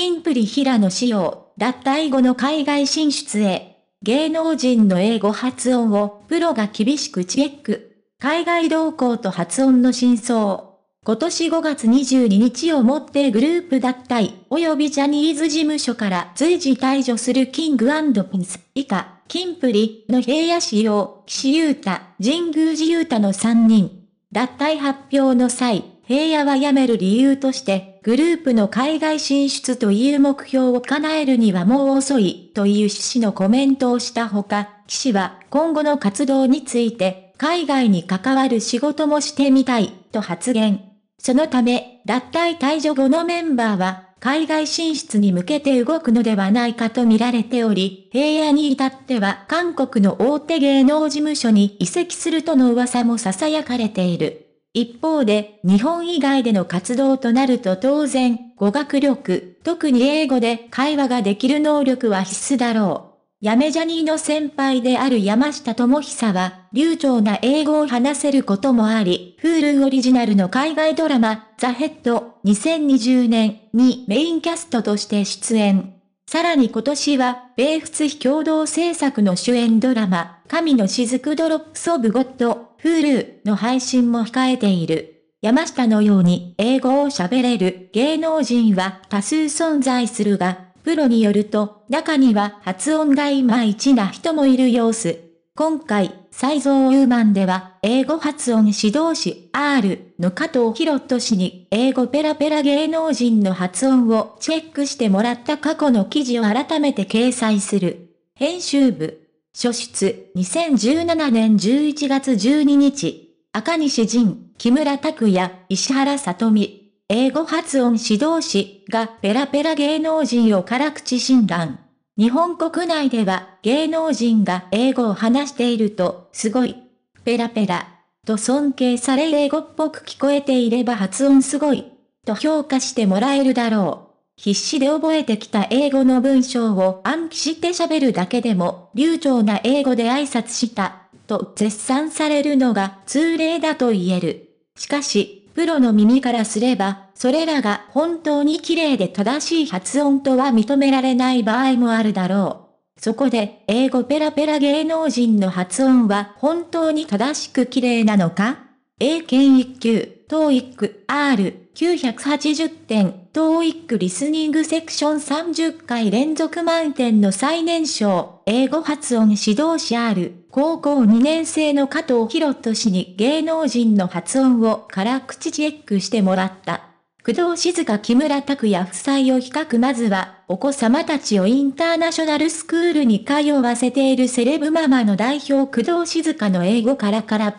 キンプリ平野紫耀、脱退後の海外進出へ、芸能人の英語発音をプロが厳しくチェック。海外動向と発音の真相。今年5月22日をもってグループ脱退、及びジャニーズ事務所から随時退場するキングピンス以下、キンプリの平野仕様、岸優太、神宮寺優太の3人。脱退発表の際、平野は辞める理由として、グループの海外進出という目標を叶えるにはもう遅いという趣旨のコメントをしたほか、士は今後の活動について、海外に関わる仕事もしてみたいと発言。そのため、脱退退場後のメンバーは、海外進出に向けて動くのではないかと見られており、平野に至っては韓国の大手芸能事務所に移籍するとの噂も囁かれている。一方で、日本以外での活動となると当然、語学力、特に英語で会話ができる能力は必須だろう。やめジャニーの先輩である山下智久は、流暢な英語を話せることもあり、フールオリジナルの海外ドラマ、ザ・ヘッド2020年にメインキャストとして出演。さらに今年は、米仏非共同制作の主演ドラマ、神の雫ドロップソブゴッド Hulu の配信も控えている。山下のように英語を喋れる芸能人は多数存在するが、プロによると中には発音がいまいちな人もいる様子。今回、サイゾウ・ーマンでは、英語発音指導士 R の加藤博人氏に、英語ペラペラ芸能人の発音をチェックしてもらった過去の記事を改めて掲載する。編集部、初出、2017年11月12日、赤西仁、木村拓也、石原さとみ、英語発音指導士がペラペラ芸能人を辛口診断。日本国内では芸能人が英語を話していると、すごい、ペラペラ、と尊敬され英語っぽく聞こえていれば発音すごい、と評価してもらえるだろう。必死で覚えてきた英語の文章を暗記して喋るだけでも、流暢な英語で挨拶した、と絶賛されるのが通例だと言える。しかし、プロの耳からすれば、それらが本当に綺麗で正しい発音とは認められない場合もあるだろう。そこで、英語ペラペラ芸能人の発音は本当に正しく綺麗なのか英検1級、TOEIC、R、980点。TOEIC リスニングセクション30回連続満点の最年少、英語発音指導者ある、高校2年生の加藤博人氏に芸能人の発音を辛口チェックしてもらった。工藤静香木村拓也夫妻を比較まずは、お子様たちをインターナショナルスクールに通わせているセレブママの代表工藤静香の英語からからっ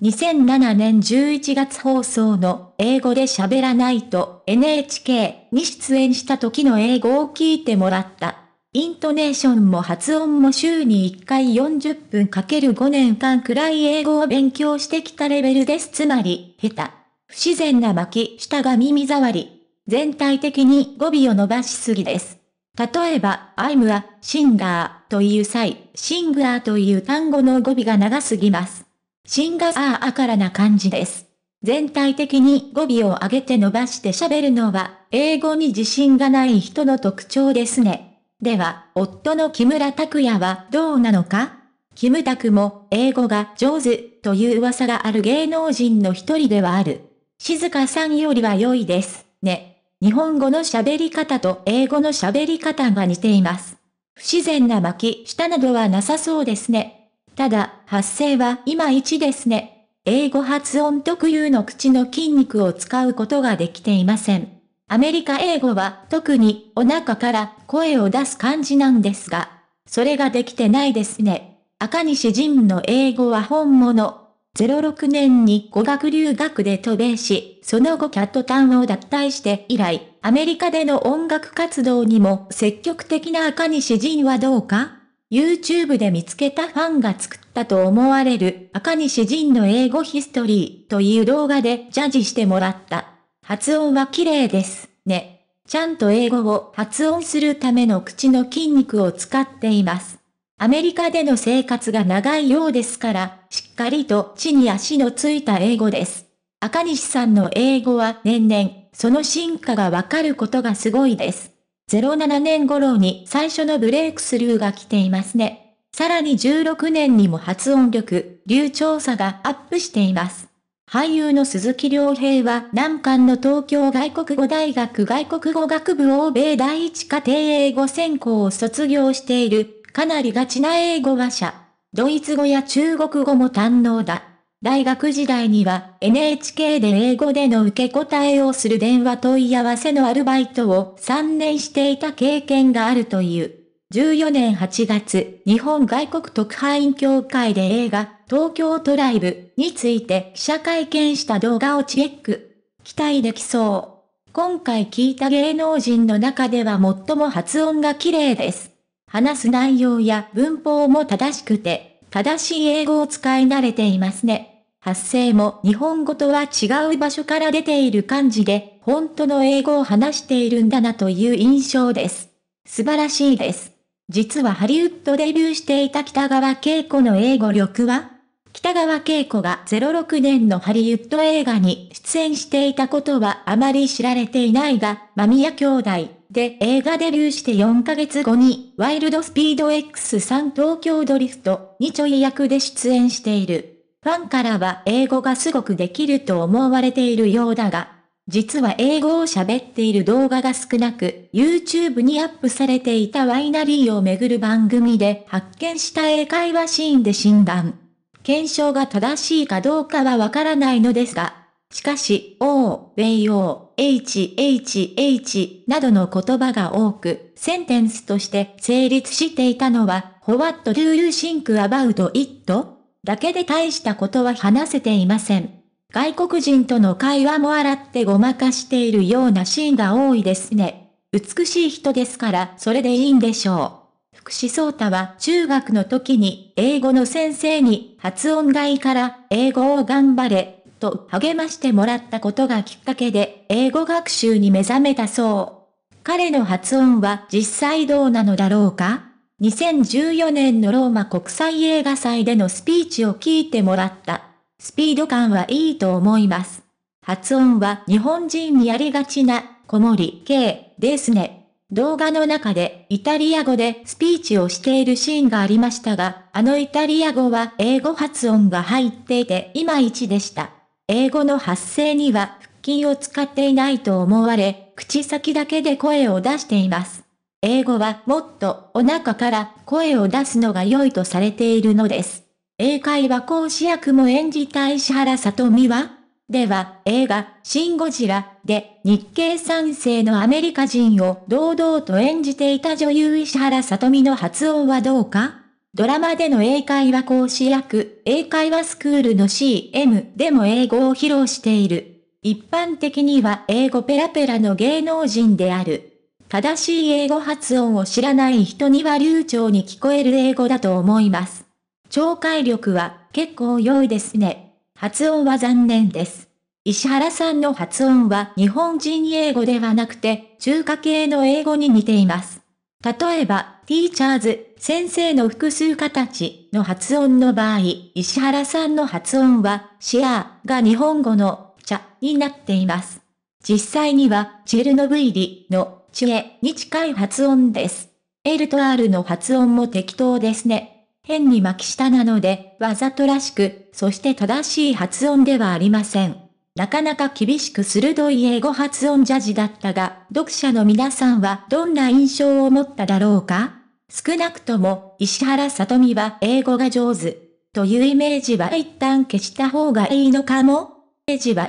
2007年11月放送の英語で喋らないと NHK に出演した時の英語を聞いてもらった。イントネーションも発音も週に1回40分かける5年間くらい英語を勉強してきたレベルです。つまり、下手。不自然な巻き下が耳障り。全体的に語尾を伸ばしすぎです。例えば、I'm a singer という際、シンガーという単語の語尾が長すぎます。シンガーあからな感じです。全体的に語尾を上げて伸ばして喋るのは、英語に自信がない人の特徴ですね。では、夫の木村拓也はどうなのかキムタクも、英語が上手、という噂がある芸能人の一人ではある。静香さんよりは良いです、ね。日本語の喋り方と英語の喋り方が似ています。不自然な巻き下などはなさそうですね。ただ、発声はいまいちですね。英語発音特有の口の筋肉を使うことができていません。アメリカ英語は特にお腹から声を出す感じなんですが、それができてないですね。赤西仁の英語は本物。06年に語学留学で渡米し、その後キャットタウンを脱退して以来、アメリカでの音楽活動にも積極的な赤西仁はどうか YouTube で見つけたファンが作ったと思われる赤西仁の英語ヒストリーという動画でジャッジしてもらった。発音は綺麗ですね。ちゃんと英語を発音するための口の筋肉を使っています。アメリカでの生活が長いようですから、しっかりと地に足のついた英語です。赤西さんの英語は年々、その進化がわかることがすごいです。07年頃に最初のブレイクスルーが来ていますね。さらに16年にも発音力、流暢さがアップしています。俳優の鈴木良平は難関の東京外国語大学外国語学部欧米第一家庭英語専攻を卒業している、かなりガチな英語話者。ドイツ語や中国語も堪能だ。大学時代には NHK で英語での受け答えをする電話問い合わせのアルバイトを3年していた経験があるという。14年8月、日本外国特派員協会で映画、東京トライブについて記者会見した動画をチェック。期待できそう。今回聞いた芸能人の中では最も発音が綺麗です。話す内容や文法も正しくて正しい英語を使い慣れていますね。発声も日本語とは違う場所から出ている感じで、本当の英語を話しているんだなという印象です。素晴らしいです。実はハリウッドデビューしていた北川景子の英語力は北川景子が06年のハリウッド映画に出演していたことはあまり知られていないが、間宮兄弟、で映画デビューして4ヶ月後に、ワイルドスピード X3 東京ドリフトにちょい役で出演している。ファンからは英語がすごくできると思われているようだが、実は英語を喋っている動画が少なく、YouTube にアップされていたワイナリーをめぐる番組で発見した英会話シーンで診断。検証が正しいかどうかはわからないのですが、しかし、おー、ウェイオー、HHH などの言葉が多く、センテンスとして成立していたのは、What do you think about it? だけで大したことは話せていません。外国人との会話も洗ってごまかしているようなシーンが多いですね。美しい人ですから、それでいいんでしょう。福士蒼太は中学の時に英語の先生に発音外から英語を頑張れと励ましてもらったことがきっかけで、英語学習に目覚めたそう。彼の発音は実際どうなのだろうか2014年のローマ国際映画祭でのスピーチを聞いてもらった。スピード感はいいと思います。発音は日本人にありがちな、小森系ですね。動画の中でイタリア語でスピーチをしているシーンがありましたが、あのイタリア語は英語発音が入っていていまいちでした。英語の発声には腹筋を使っていないと思われ、口先だけで声を出しています。英語はもっとお腹から声を出すのが良いとされているのです。英会話講師役も演じた石原さとみはでは、映画、シン・ゴジラで日系三世のアメリカ人を堂々と演じていた女優石原さとみの発音はどうかドラマでの英会話講師役、英会話スクールの CM でも英語を披露している。一般的には英語ペラペラの芸能人である。正しい英語発音を知らない人には流暢に聞こえる英語だと思います。聴解力は結構良いですね。発音は残念です。石原さんの発音は日本人英語ではなくて中華系の英語に似ています。例えば、ティーチャーズ先生の複数形の発音の場合、石原さんの発音は、シアーが日本語の、茶になっています。実際には、チェルノブイリの、知恵に近い発音です。L と R の発音も適当ですね。変に巻き下なので、わざとらしく、そして正しい発音ではありません。なかなか厳しく鋭い英語発音ジャジだったが、読者の皆さんはどんな印象を持っただろうか少なくとも、石原さとみは英語が上手、というイメージは一旦消した方がいいのかもイメージは